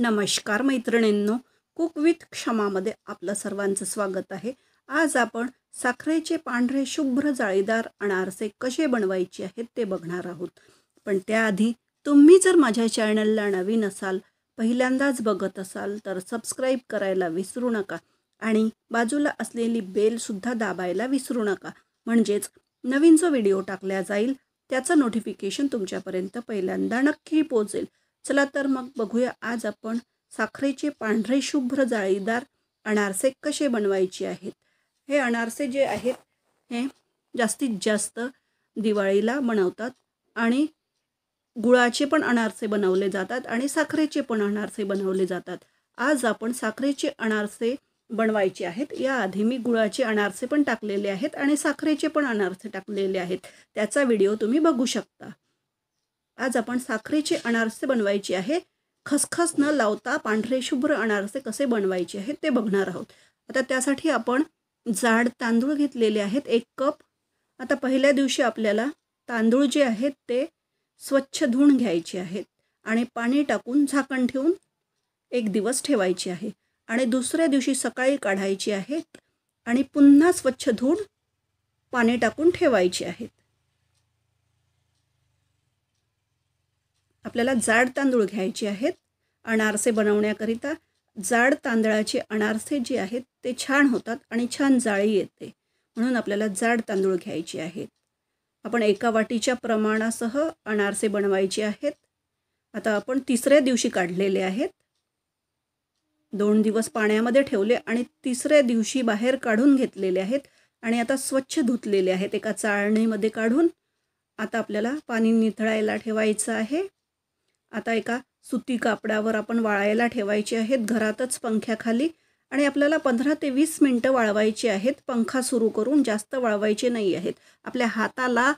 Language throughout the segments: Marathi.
नमस्कार मैत्रिणींनो कुक विथ क्षमामध्ये आपलं सर्वांचं स्वागत आहे आज आपण साखरेचे पांढरे शुभ्र जाळीदार अनारसे कसे बनवायचे आहेत ते बघणार आहोत पण त्याआधी तुम्ही जर माझ्या चॅनलला नवीन असाल पहिल्यांदाच बघत असाल तर सबस्क्राईब करायला विसरू नका आणि बाजूला असलेली बेलसुद्धा दाबायला विसरू नका म्हणजेच नवीन जो व्हिडिओ टाकल्या जाईल त्याचं नोटिफिकेशन तुमच्यापर्यंत पहिल्यांदा नक्की पोहोचेल चला तर मग बघूया आज आपण साखरेचे पांढरे शुभ्र जाळीदार अनारसे कसे बनवायचे आहेत हे अनारसे जे आहेत हे जास्तीत जास्त दिवाळीला बनवतात आणि गुळाचे पण अनारसे बनवले जातात आणि साखरेचे पण अनारसे बनवले जातात आज आपण साखरेचे अनारसे बनवायचे आहेत याआधी मी गुळाचे अनारसे पण टाकलेले आहेत आणि साखरेचे पण अनारसे टाकलेले आहेत त्याचा व्हिडिओ तुम्ही बघू शकता आज आपण साखरेचे अनारसे बनवायचे आहे खसखस न लावता पांढरे शुभ्र अनारसे कसे बनवायचे आहे ते बघणार आहोत आता त्यासाठी आपण जाड तांदूळ घेतलेले आहेत एक कप आता पहिल्या दिवशी आपल्याला तांदूळ जे आहेत ते स्वच्छ धुवून घ्यायचे आहेत आणि पाणी टाकून झाकण ठेवून एक दिवस ठेवायचे आहे आणि दुसऱ्या दिवशी सकाळी काढायची आहेत आणि पुन्हा स्वच्छ धुऊन पाणी टाकून ठेवायची आहेत आपल्याला जाड तांदूळ घ्यायचे आहेत अनारसे बनवण्याकरिता जाड तांदळाचे अनारसे जे आहेत ते छान होतात आणि छान जाळी येते म्हणून आपल्याला जाड तांदूळ घ्यायचे आहेत आपण एका वाटीच्या प्रमाणासह अनारसे बनवायचे आहेत आता आपण तिसऱ्या दिवशी काढलेले आहेत दोन दिवस पाण्यामध्ये ठेवले आणि तिसऱ्या दिवशी बाहेर काढून घेतलेले आहेत आणि आता स्वच्छ धुतलेले आहेत एका चाळणीमध्ये काढून आता आपल्याला पाणी निथळायला ठेवायचं आहे आता एका सुती कापडावर आपण वाळायला ठेवायचे आहेत घरातच पंख्याखाली आणि आपल्याला पंधरा ते वीस मिनटं वाळवायची आहेत पंखा सुरू करून जास्त वाळवायचे नाही आहेत आपल्या हाताला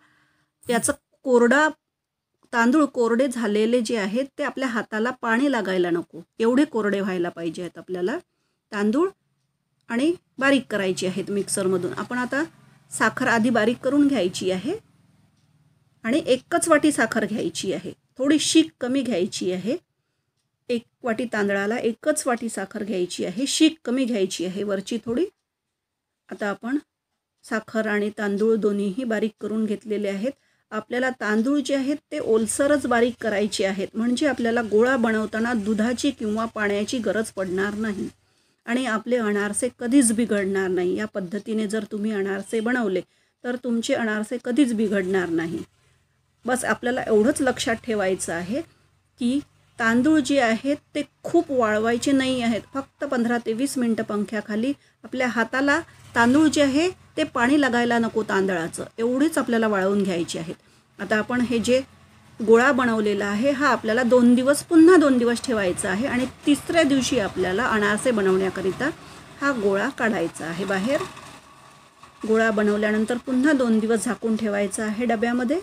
त्याचं कोरडा तांदूळ कोरडे झालेले जे आहेत ते आपल्या हाताला पाणी लागायला नको एवढे कोरडे व्हायला पाहिजे आहेत आपल्याला तांदूळ आणि बारीक करायचे आहेत मिक्सरमधून आपण आता साखर आधी बारीक करून घ्यायची आहे आणि एकच वाटी साखर घ्यायची आहे थोडी शीक कमी घ्यायची आहे एक वाटी तांदळाला एकच वाटी साखर घ्यायची आहे शीक कमी घ्यायची आहे वरची थोडी आता आपण साखर आणि तांदूळ दोन्हीही बारीक करून घेतलेले आहेत आपल्याला तांदूळ जे आहेत ते ओलसरच बारीक करायचे आहेत म्हणजे आपल्याला गोळा बनवताना दुधाची किंवा पाण्याची गरज पडणार नाही आणि आपले अनारसे कधीच बिघडणार नाही या पद्धतीने जर तुम्ही अनारसे बनवले तर तुमचे अनारसे कधीच बिघडणार नाही बस आपल्याला एवढंच लक्षात ठेवायचं आहे की तांदूळ जे आहेत ते खूप वाळवायचे नाही आहेत फक्त पंधरा ते वीस मिनटं पंख्याखाली आपल्या हाताला तांदूळ जे आहे ते पाणी लागायला नको तांदळाचं एवढीच आपल्याला वाळवून घ्यायची आहेत आता आपण हे जे गोळा बनवलेला आहे हा आपल्याला दोन दिवस पुन्हा दोन दिवस ठेवायचा आहे आणि तिसऱ्या दिवशी आपल्याला अनारसे बनवण्याकरिता हा गोळा काढायचा आहे बाहेर गोळा बनवल्यानंतर पुन्हा दोन दिवस झाकून ठेवायचा आहे डब्यामध्ये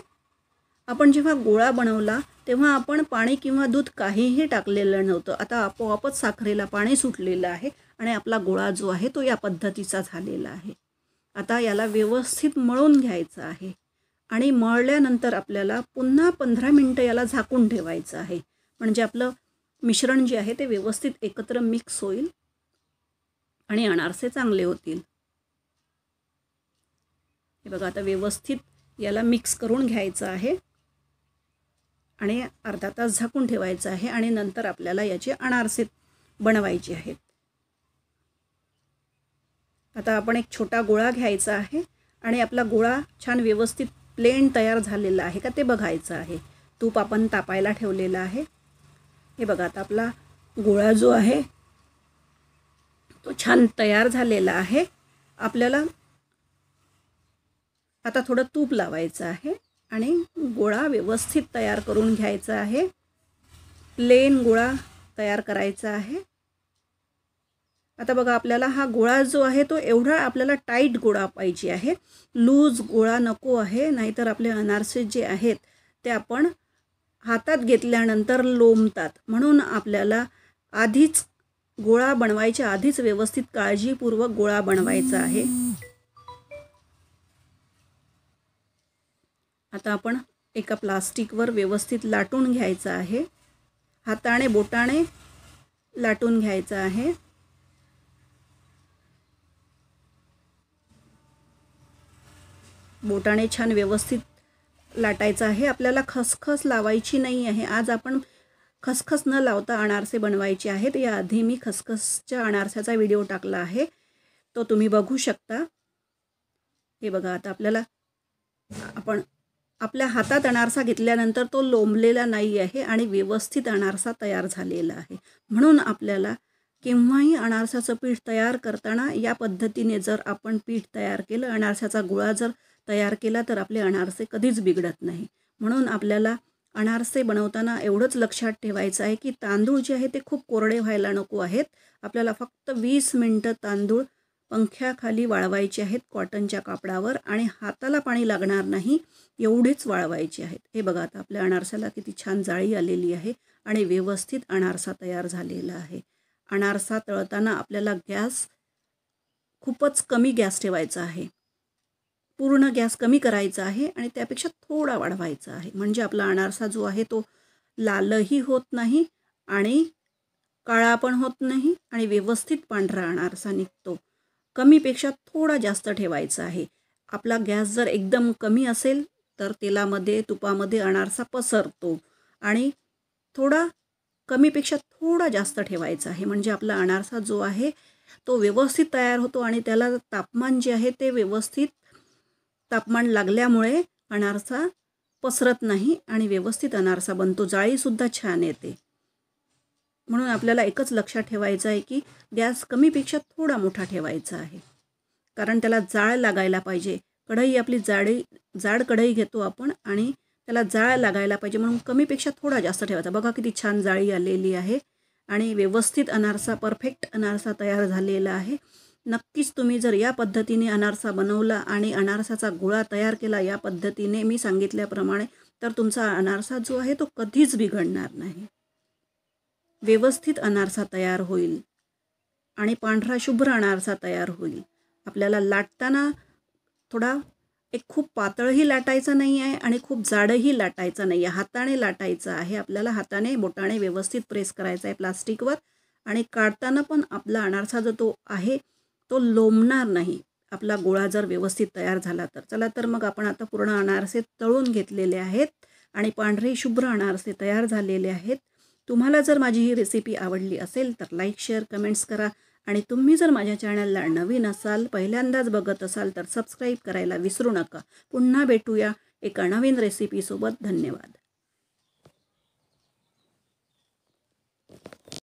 आपण जेव्हा गोळा बनवला तेव्हा आपण पाणी किंवा दूध काहीही टाकलेलं नव्हतं आता आपोआपच साखरेला पाणी सुटलेलं आहे आणि आपला गोळा जो आहे तो या पद्धतीचा झालेला आहे आता याला व्यवस्थित मळून घ्यायचं आहे आणि मळल्यानंतर आपल्याला पुन्हा पंधरा मिनटं याला झाकून ठेवायचं आहे म्हणजे आपलं मिश्रण जे आहे ते व्यवस्थित एकत्र मिक्स होईल आणि अनारसे चांगले होतील हे बघा आता व्यवस्थित याला मिक्स करून घ्यायचं आहे आणि अर्धा तास झाकून ठेवायचं आहे आणि नंतर आपल्याला याची अनारसे बनवायची आहेत आता आपण एक छोटा गोळा घ्यायचा आहे आणि आपला गोळा छान व्यवस्थित प्लेन तयार झालेला आहे का ते बघायचं आहे तूप आपण तापायला ठेवलेलं आहे हे बघा आता आपला गोळा जो आहे तो छान तयार झालेला आहे आपल्याला आता थोडं तूप लावायचं आहे आणि गोळा व्यवस्थित तयार करून घ्यायचा आहे प्लेन गोळा तयार करायचा आहे आता बघा आपल्याला हा गोळा जो आहे तो एवढा आपल्याला टाईट गोळा पाहिजे आहे लूज गोळा नको आहे नाहीतर आपले अनारसे जे आहेत ते आपण हातात घेतल्यानंतर लोंबतात म्हणून आपल्याला आधीच गोळा बनवायच्या आधीच व्यवस्थित काळजीपूर्वक गोळा बनवायचा आहे आता आपण एका प्लास्टिकवर व्यवस्थित लाटून घ्यायचं आहे हाताने बोटाने लाटून घ्यायचं आहे बोटाने छान व्यवस्थित लाटायचं आहे आपल्याला खसखस लावायची नाही आहे आज आपण खसखस न लावता अनारसे बनवायचे आहेत याआधी मी खसखसच्या अनारसाचा व्हिडिओ टाकला आहे तो तुम्ही बघू शकता हे बघा आता आपल्याला आपण आपल्या हातात अनारसा घेतल्यानंतर तो लोंबलेला नाही आहे आणि व्यवस्थित अनारसा तयार झालेला आहे म्हणून आपल्याला केव्हाही अनारसाचं पीठ तयार करताना या पद्धतीने जर आपण पीठ तयार केलं अनारसाचा गुळा जर तयार केला तर आपले अनारसे कधीच बिघडत नाही म्हणून आपल्याला अनारसे बनवताना एवढंच लक्षात ठेवायचं आहे की तांदूळ जे आहे ते खूप कोरडे व्हायला नको आहेत आपल्याला फक्त वीस मिनटं तांदूळ पंख्याखाली वाळवायचे आहेत कॉटनच्या कापडावर आणि हाताला पाणी लागणार नाही एवढेच वाळवायची आहेत हे बघा आता आपल्या अनारसाला किती छान जाळी आलेली आहे आणि व्यवस्थित अनारसा तयार झालेला आहे अनारसा तळताना आपल्याला गॅस खूपच कमी गॅस ठेवायचा आहे पूर्ण गॅस कमी करायचा आहे आणि त्यापेक्षा थोडा वाढवायचा आहे म्हणजे आपला अनारसा जो आहे तो लालही होत नाही आणि काळा पण होत नाही आणि व्यवस्थित पांढरा अनारसा निघतो कमीपेक्षा थोडा जास्त ठेवायचा आहे आपला गॅस जर एकदम कमी असेल तर तेलामध्ये तुपामध्ये अनारसा पसरतो आणि थोडा कमीपेक्षा थोडा जास्त ठेवायचा आहे म्हणजे आपला अनारसा जो आहे तो व्यवस्थित तयार होतो आणि त्याला तापमान जे आहे ते व्यवस्थित तापमान लागल्यामुळे अनारसा पसरत नाही आणि व्यवस्थित अनारसा बनतो जाळीसुद्धा छान येते म्हणून आपल्याला एकच लक्षात ठेवायचं आहे की गॅस कमीपेक्षा थोडा मोठा ठेवायचा आहे कारण त्याला जाळ लागायला पाहिजे कढई आपली जाडी जाड कढई घेतो आपण आणि त्याला जाळ लागायला पाहिजे म्हणून कमीपेक्षा थोडा जास्त ठेवायचा बघा किती छान जाळी आलेली आहे आणि व्यवस्थित अनारसा परफेक्ट अनारसा तयार झालेला आहे नक्कीच तुम्ही जर या पद्धतीने अनारसा बनवला आणि अनारसाचा गोळा तयार केला या पद्धतीने मी सांगितल्याप्रमाणे तर तुमचा अनारसा जो आहे तो कधीच बिघडणार नाही व्यवस्थित अनारसा तयार होईल आणि पांढरा शुभ्र अनारसा तयार होईल आपल्याला लाटताना थोडा एक खूप पातळही लाटायचं नाही आहे आणि खूप जाडंही लाटायचं नाही आहे हाताने लाटायचं आहे आपल्याला हाताने बोटाने व्यवस्थित प्रेस करायचा आहे प्लास्टिकवर आणि काढताना पण आपला अनारसा जो तो आहे तो लोंबणार नाही आपला गोळा जर व्यवस्थित तयार झाला तर चला तर मग आपण आता पूर्ण अनारसे तळून घेतलेले आहेत आणि पांढरे शुभ्र अनारसे तयार झालेले आहेत तुम्हाला जर माझी ही रेसिपी आवडली असेल तर लाईक शेअर कमेंट्स करा आणि तुम्ही जर माझ्या चॅनलला नवीन असाल पहिल्यांदाच बघत असाल तर सबस्क्राईब करायला विसरू नका पुन्हा भेटूया एका नवीन रेसिपीसोबत धन्यवाद